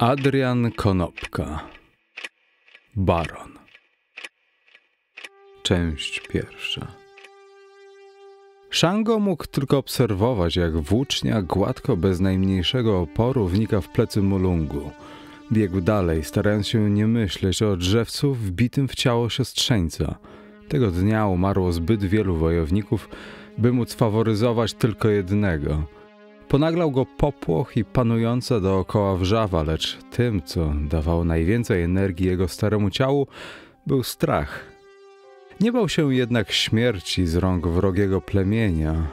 Adrian Konopka Baron Część pierwsza Shango mógł tylko obserwować, jak włócznia gładko, bez najmniejszego oporu wnika w plecy mulungu. Biegł dalej, starając się nie myśleć o drzewcu wbitym w ciało siostrzeńca. Tego dnia umarło zbyt wielu wojowników, by móc faworyzować tylko jednego – Ponaglał go popłoch i panująca dookoła wrzawa, lecz tym, co dawało najwięcej energii jego staremu ciału, był strach. Nie bał się jednak śmierci z rąk wrogiego plemienia.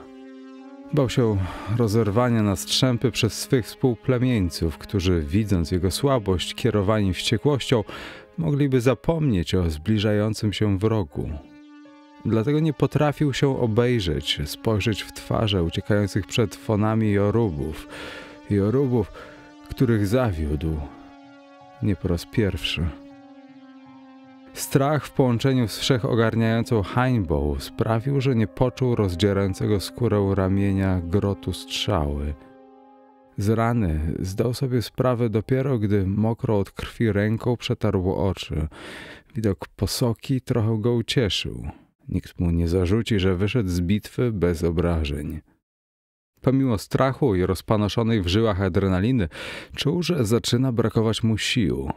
Bał się rozerwania na strzępy przez swych współplemieńców, którzy, widząc jego słabość, kierowani wściekłością, mogliby zapomnieć o zbliżającym się wrogu. Dlatego nie potrafił się obejrzeć, spojrzeć w twarze uciekających przed fonami jorubów. Jorubów, których zawiódł. Nie po raz pierwszy. Strach w połączeniu z wszechogarniającą hańbą sprawił, że nie poczuł rozdzierającego skórę ramienia grotu strzały. Z rany zdał sobie sprawę dopiero, gdy mokro od krwi ręką przetarł oczy. Widok posoki trochę go ucieszył. Nikt mu nie zarzuci, że wyszedł z bitwy bez obrażeń. Pomimo strachu i rozpanoszonej w żyłach adrenaliny, czuł, że zaczyna brakować mu sił.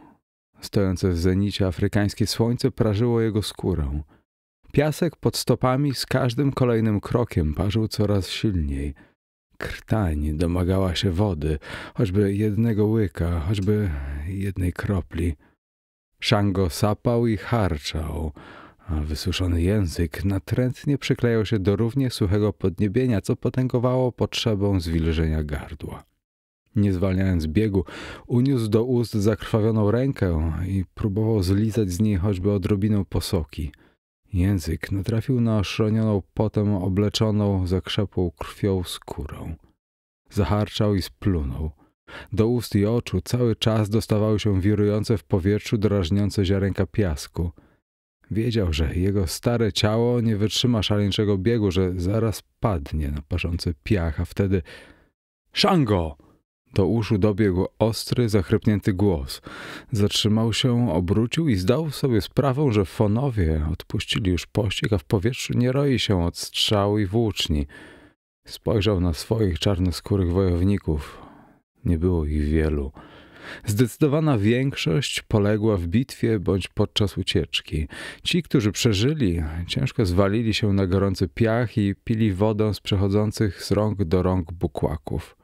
Stojące w zenicie afrykańskie słońce prażyło jego skórę. Piasek pod stopami z każdym kolejnym krokiem parzył coraz silniej. Krtań domagała się wody, choćby jednego łyka, choćby jednej kropli. Szango sapał i harczał, a wysuszony język natrętnie przyklejał się do równie suchego podniebienia, co potęgowało potrzebą zwilżenia gardła. Nie zwalniając biegu, uniósł do ust zakrwawioną rękę i próbował zlizać z niej choćby odrobinę posoki. Język natrafił na oszronioną potem obleczoną, zakrzepłą krwią skórą. Zaharczał i splunął. Do ust i oczu cały czas dostawały się wirujące w powietrzu drażniące ziarenka piasku – Wiedział, że jego stare ciało nie wytrzyma szaleńczego biegu, że zaraz padnie na parzący piach, a wtedy Szango! Do uszu dobiegł ostry, zachrypnięty głos. Zatrzymał się, obrócił i zdał sobie sprawę, że fonowie odpuścili już pościg, a w powietrzu nie roi się od strzału i włóczni. Spojrzał na swoich czarnoskórych wojowników. Nie było ich wielu. Zdecydowana większość poległa w bitwie bądź podczas ucieczki. Ci, którzy przeżyli, ciężko zwalili się na gorący piach i pili wodę z przechodzących z rąk do rąk bukłaków.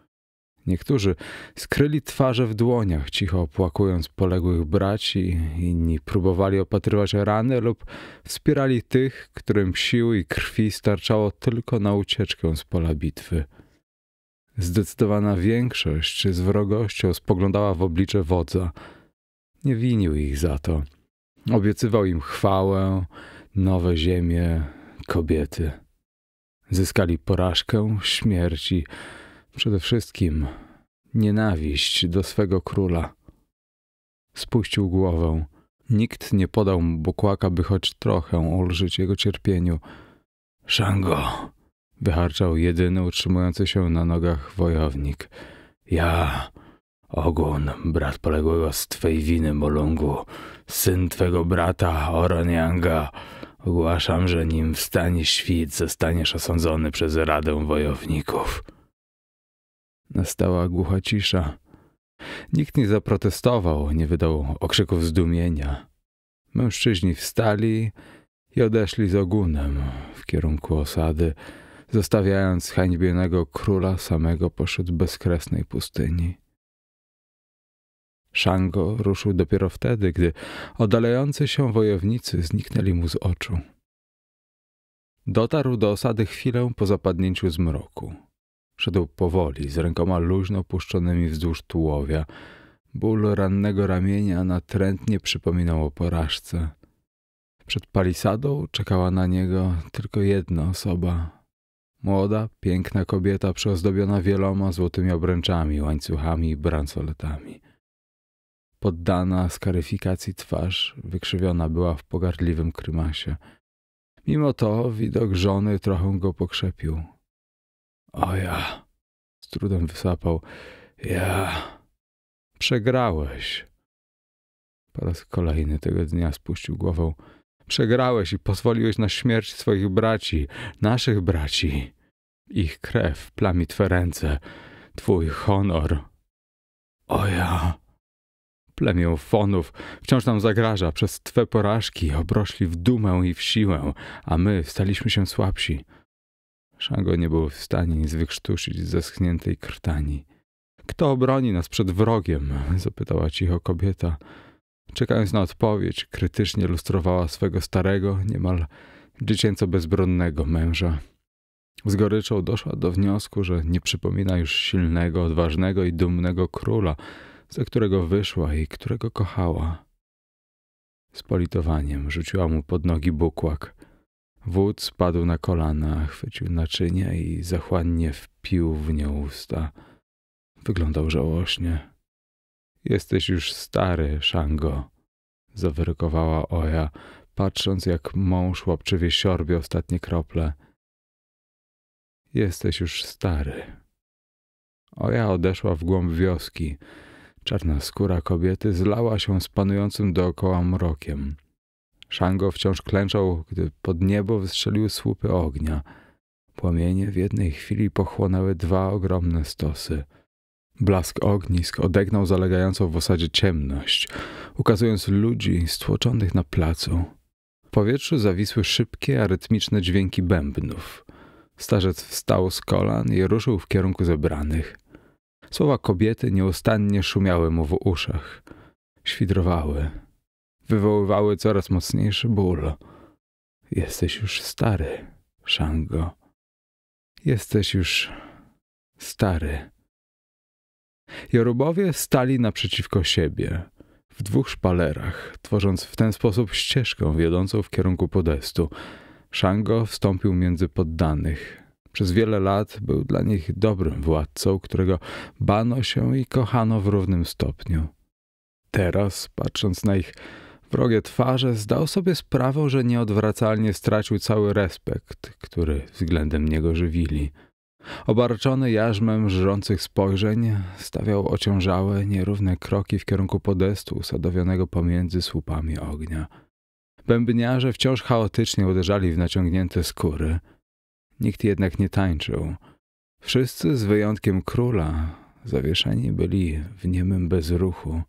Niektórzy skryli twarze w dłoniach, cicho opłakując poległych braci, inni próbowali opatrywać rany lub wspierali tych, którym siły i krwi starczało tylko na ucieczkę z pola bitwy. Zdecydowana większość z wrogością spoglądała w oblicze wodza. Nie winił ich za to. Obiecywał im chwałę, nowe ziemie, kobiety. Zyskali porażkę, śmierć i przede wszystkim nienawiść do swego króla. Spuścił głowę. Nikt nie podał mu bukłaka, by choć trochę ulżyć jego cierpieniu. Szango! wyharczał jedyny utrzymujący się na nogach wojownik. Ja, ogun, brat poległego z twej winy, Molungu, syn twego brata, Oronianga, ogłaszam, że nim wstanie świt, zostaniesz osądzony przez Radę Wojowników. Nastała głucha cisza. Nikt nie zaprotestował, nie wydał okrzyków zdumienia. Mężczyźni wstali i odeszli z ogunem w kierunku osady, zostawiając hańbionego króla samego pośród bezkresnej pustyni. Shango ruszył dopiero wtedy, gdy oddalający się wojownicy zniknęli mu z oczu. Dotarł do osady chwilę po zapadnięciu zmroku. Szedł powoli, z rękoma luźno puszczonymi wzdłuż tułowia. Ból rannego ramienia natrętnie przypominał o porażce. Przed palisadą czekała na niego tylko jedna osoba Młoda, piękna kobieta przyozdobiona wieloma złotymi obręczami, łańcuchami i bransoletami. Poddana skaryfikacji twarz wykrzywiona była w pogardliwym krymasie. Mimo to widok żony trochę go pokrzepił. O ja, z trudem wysapał. Ja, przegrałeś. Po raz kolejny tego dnia spuścił głowę. Przegrałeś i pozwoliłeś na śmierć swoich braci, naszych braci. Ich krew plami twe ręce, twój honor. O ja! Plemię fonów wciąż nam zagraża przez twe porażki, obrośli w dumę i w siłę, a my staliśmy się słabsi. Shango nie był w stanie nic wykrztusić z zeschniętej krtani. Kto obroni nas przed wrogiem? zapytała cicho kobieta. Czekając na odpowiedź, krytycznie lustrowała swego starego, niemal dziecięco bezbronnego męża. Z goryczą doszła do wniosku, że nie przypomina już silnego, odważnego i dumnego króla, za którego wyszła i którego kochała. Z politowaniem rzuciła mu pod nogi bukłak. Wódz padł na kolana, chwycił naczynie i zachłannie wpił w nie usta. Wyglądał żałośnie. Jesteś już stary, Shango, zawyrokowała Oja, patrząc jak mąż łapczywie siorbie ostatnie krople. Jesteś już stary. Oja odeszła w głąb wioski. Czarna skóra kobiety zlała się z panującym dookoła mrokiem. Shango wciąż klęczał, gdy pod niebo wystrzeliły słupy ognia. Płomienie w jednej chwili pochłonęły dwa ogromne stosy – Blask ognisk odegnał zalegającą w osadzie ciemność, ukazując ludzi stłoczonych na placu. W powietrzu zawisły szybkie, arytmiczne dźwięki bębnów. Starzec wstał z kolan i ruszył w kierunku zebranych. Słowa kobiety nieustannie szumiały mu w uszach. Świdrowały. Wywoływały coraz mocniejszy ból. Jesteś już stary, Shango. Jesteś już stary. Jorubowie stali naprzeciwko siebie, w dwóch szpalerach, tworząc w ten sposób ścieżkę wiodącą w kierunku podestu. Shango wstąpił między poddanych. Przez wiele lat był dla nich dobrym władcą, którego bano się i kochano w równym stopniu. Teraz, patrząc na ich wrogie twarze, zdał sobie sprawę, że nieodwracalnie stracił cały respekt, który względem niego żywili. Obarczony jarzmem żrących spojrzeń, stawiał ociążałe, nierówne kroki w kierunku podestu usadowionego pomiędzy słupami ognia. Bębniarze wciąż chaotycznie uderzali w naciągnięte skóry. Nikt jednak nie tańczył. Wszyscy, z wyjątkiem króla, zawieszeni byli w niemym bezruchu.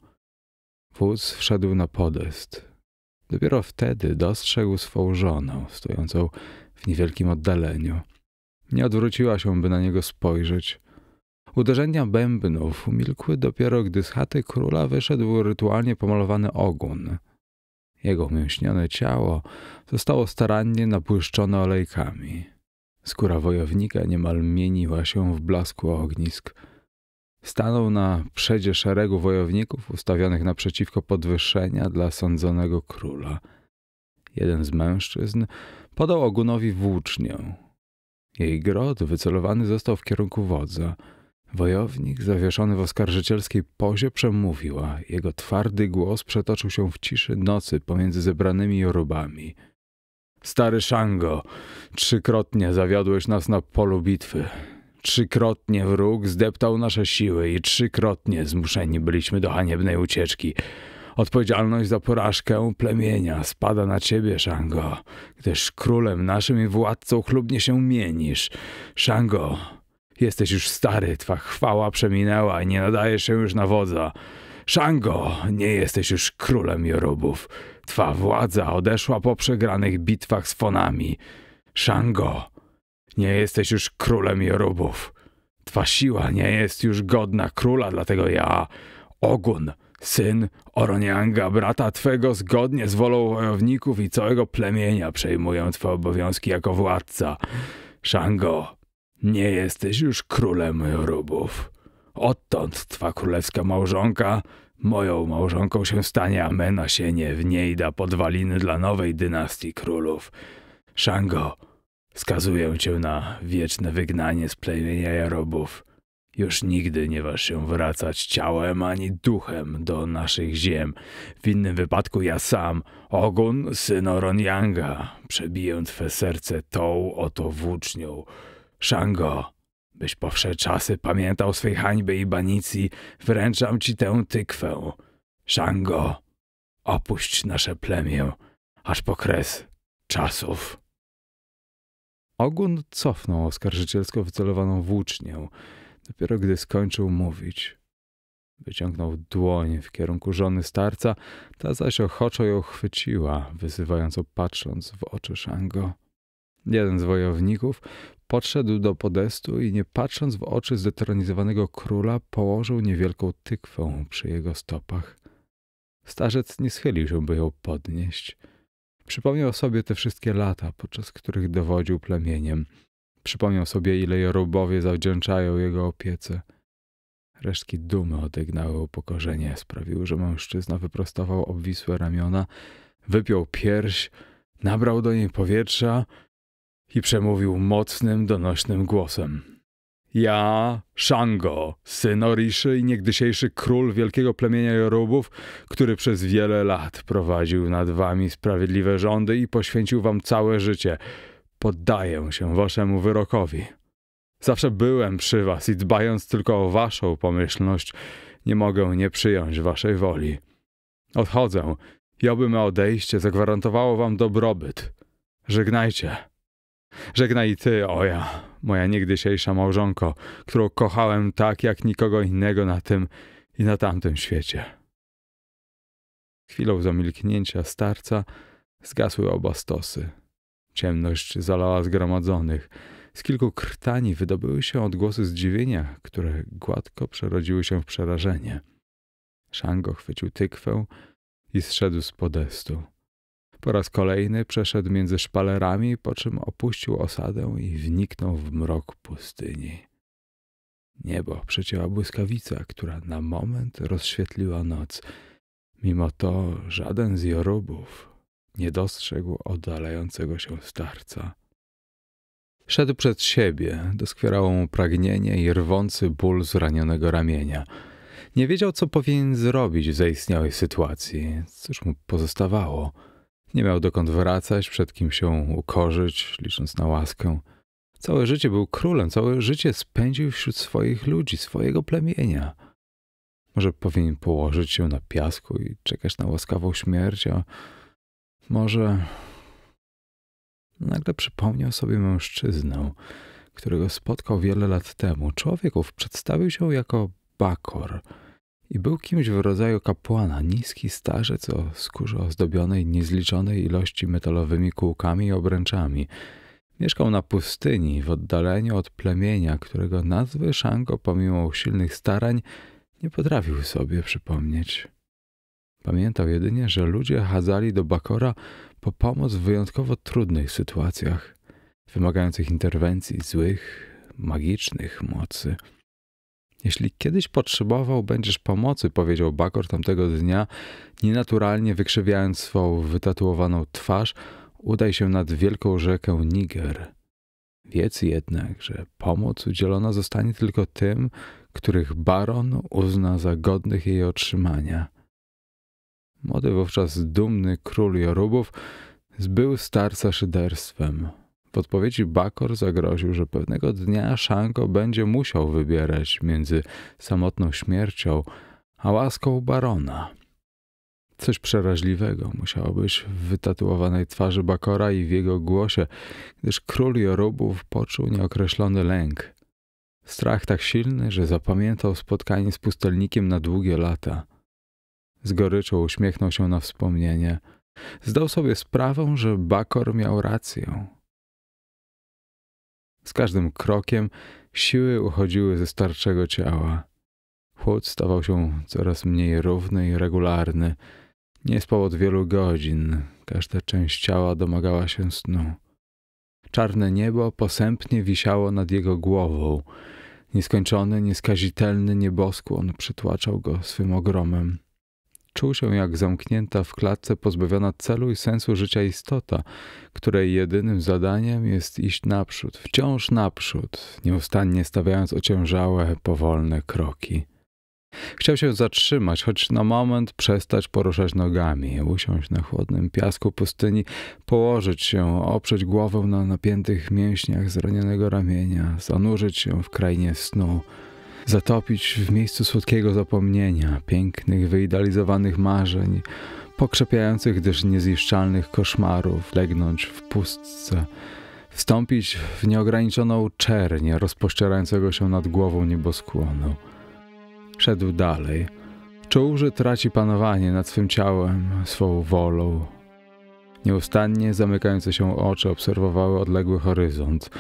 Wódz wszedł na podest. Dopiero wtedy dostrzegł swą żonę, stojącą w niewielkim oddaleniu – nie odwróciła się, by na niego spojrzeć. Uderzenia bębnów umilkły dopiero, gdy z chaty króla wyszedł rytualnie pomalowany ogun. Jego mięśnione ciało zostało starannie napłyszczone olejkami. Skóra wojownika niemal mieniła się w blasku ognisk. Stanął na przedzie szeregu wojowników ustawionych naprzeciwko podwyższenia dla sądzonego króla. Jeden z mężczyzn podał ogunowi włócznię, jej grot wycelowany został w kierunku wodza. Wojownik, zawieszony w oskarżycielskiej pozie, przemówiła. Jego twardy głos przetoczył się w ciszy nocy pomiędzy zebranymi jorubami. Stary Shango, trzykrotnie zawiodłeś nas na polu bitwy. Trzykrotnie wróg zdeptał nasze siły i trzykrotnie zmuszeni byliśmy do haniebnej ucieczki. Odpowiedzialność za porażkę plemienia spada na ciebie, Shango, gdyż królem naszym i władcą chlubnie się mienisz. Shango, jesteś już stary, twa chwała przeminęła i nie nadajesz się już na wodza. Shango, nie jesteś już królem Jorubów. Twa władza odeszła po przegranych bitwach z fonami. Shango, nie jesteś już królem Jorubów. Twa siła nie jest już godna króla, dlatego ja, Ogun, syn Oronianga, brata Twego, zgodnie z wolą wojowników i całego plemienia przejmują twoje obowiązki jako władca. Shango, nie jesteś już królem Jorubów. Odtąd Twa królewska małżonka moją małżonką się stanie, a Sienie, w niej da podwaliny dla nowej dynastii królów. Shango, skazuję Cię na wieczne wygnanie z plemienia Jorubów. Już nigdy nie wasz się wracać ciałem ani duchem do naszych ziem. W innym wypadku ja sam, ogun synoron Yanga, przebiję twe serce tą oto włócznią. Shango, byś powsze czasy pamiętał swej hańby i banicji, wręczam ci tę tykwę. Shango, opuść nasze plemię, aż po kres czasów. Ogun cofnął oskarżycielsko wycelowaną włócznię. Dopiero gdy skończył mówić, wyciągnął dłoń w kierunku żony starca, ta zaś ochoczo ją chwyciła, wyzywająco patrząc w oczy Szango. Jeden z wojowników podszedł do podestu i nie patrząc w oczy zdetronizowanego króla, położył niewielką tykwę przy jego stopach. Starzec nie schylił się, by ją podnieść. Przypomniał sobie te wszystkie lata, podczas których dowodził plemieniem – Przypomniał sobie, ile Jorubowie zawdzięczają jego opiece. Resztki dumy odegnały upokorzenie, sprawiły, że mężczyzna wyprostował obwisłe ramiona, wypiął pierś, nabrał do niej powietrza i przemówił mocnym, donośnym głosem. Ja, Shango, syn Oriszy i niegdysiejszy król wielkiego plemienia Jorubów, który przez wiele lat prowadził nad wami sprawiedliwe rządy i poświęcił wam całe życie – Poddaję się waszemu wyrokowi. Zawsze byłem przy was i dbając tylko o waszą pomyślność, nie mogę nie przyjąć waszej woli. Odchodzę i oby me odejście zagwarantowało wam dobrobyt. Żegnajcie. Żegnaj i ty, oja, moja niegdysiejsza małżonko, którą kochałem tak jak nikogo innego na tym i na tamtym świecie. Chwilą zamilknięcia starca zgasły oba stosy. Ciemność zalała zgromadzonych. Z kilku krtani wydobyły się odgłosy zdziwienia, które gładko przerodziły się w przerażenie. Szango chwycił tykwę i zszedł z podestu. Po raz kolejny przeszedł między szpalerami, po czym opuścił osadę i wniknął w mrok pustyni. Niebo przecięła błyskawica, która na moment rozświetliła noc. Mimo to żaden z jorubów nie dostrzegł oddalającego się starca. Szedł przed siebie, doskwierało mu pragnienie i rwący ból zranionego ramienia. Nie wiedział, co powinien zrobić w zaistniałej sytuacji, cóż mu pozostawało. Nie miał dokąd wracać, przed kim się ukorzyć, licząc na łaskę. Całe życie był królem, całe życie spędził wśród swoich ludzi, swojego plemienia. Może powinien położyć się na piasku i czekać na łaskawą śmierć, a może. Nagle przypomniał sobie mężczyznę, którego spotkał wiele lat temu. Człowieków przedstawił się jako Bakor i był kimś w rodzaju kapłana, niski starzec o skórze ozdobionej niezliczonej ilości metalowymi kółkami i obręczami. Mieszkał na pustyni, w oddaleniu od plemienia, którego nazwy Shango pomimo silnych starań nie potrafił sobie przypomnieć. Pamiętał jedynie, że ludzie chadzali do Bakora po pomoc w wyjątkowo trudnych sytuacjach, wymagających interwencji złych, magicznych mocy. Jeśli kiedyś potrzebował, będziesz pomocy, powiedział Bakor tamtego dnia, nienaturalnie wykrzywiając swą wytatuowaną twarz, udaj się nad wielką rzekę Niger. Wiedz jednak, że pomoc udzielona zostanie tylko tym, których baron uzna za godnych jej otrzymania. Młody wówczas dumny król Jorubów zbył starca szyderstwem. W odpowiedzi Bakor zagroził, że pewnego dnia Szanko będzie musiał wybierać między samotną śmiercią a łaską barona. Coś przeraźliwego musiało być w wytatuowanej twarzy Bakora i w jego głosie, gdyż król Jorubów poczuł nieokreślony lęk. Strach tak silny, że zapamiętał spotkanie z pustelnikiem na długie lata – z goryczą uśmiechnął się na wspomnienie. Zdał sobie sprawę, że Bakor miał rację. Z każdym krokiem siły uchodziły ze starczego ciała. Chłód stawał się coraz mniej równy i regularny. Nie spał od wielu godzin. Każda część ciała domagała się snu. Czarne niebo posępnie wisiało nad jego głową. Nieskończony, nieskazitelny nieboskłon przytłaczał go swym ogromem. Czuł się jak zamknięta w klatce, pozbawiona celu i sensu życia istota, której jedynym zadaniem jest iść naprzód, wciąż naprzód, nieustannie stawiając ociężałe, powolne kroki. Chciał się zatrzymać, choć na moment przestać poruszać nogami, usiąść na chłodnym piasku pustyni, położyć się, oprzeć głowę na napiętych mięśniach zranionego ramienia, zanurzyć się w krainie snu zatopić w miejscu słodkiego zapomnienia, pięknych, wyidealizowanych marzeń, pokrzepiających, gdyż nieziszczalnych koszmarów, legnąć w pustce, wstąpić w nieograniczoną czernię rozpościerającego się nad głową nieboskłonu. Szedł dalej. Czuł, że traci panowanie nad swym ciałem, swą wolą. Nieustannie zamykające się oczy obserwowały odległy horyzont –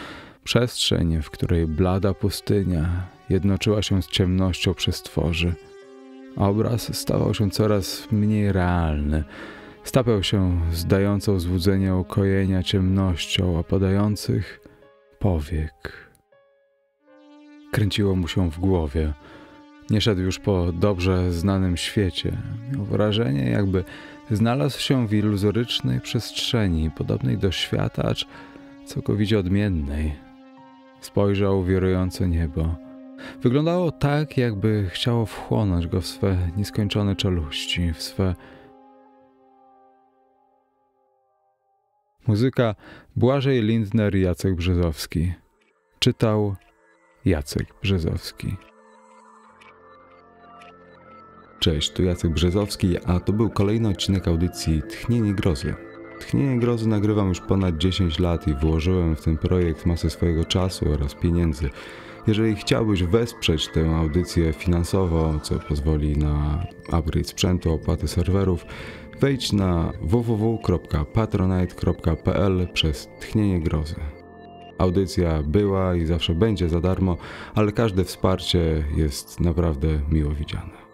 Przestrzeń, w której blada pustynia jednoczyła się z ciemnością przestworzy. Obraz stawał się coraz mniej realny. Stapeł się zdającą złudzenie ukojenia ciemnością opadających powiek. Kręciło mu się w głowie. Nie szedł już po dobrze znanym świecie. Miał wrażenie, jakby znalazł się w iluzorycznej przestrzeni, podobnej do świata, acz całkowicie odmiennej. Spojrzał w wirujące niebo. Wyglądało tak, jakby chciało wchłonąć go w swe nieskończone czeluści, w swe Muzyka Błażej Lindner Jacek Brzezowski. Czytał Jacek Brzezowski. Cześć, tu Jacek Brzezowski, a to był kolejny odcinek audycji Tchnienie Grozy. Tchnienie grozy nagrywam już ponad 10 lat i włożyłem w ten projekt masę swojego czasu oraz pieniędzy. Jeżeli chciałbyś wesprzeć tę audycję finansowo, co pozwoli na upgrade sprzętu, opłaty serwerów, wejdź na www.patronite.pl przez tchnienie grozy. Audycja była i zawsze będzie za darmo, ale każde wsparcie jest naprawdę miło widziane.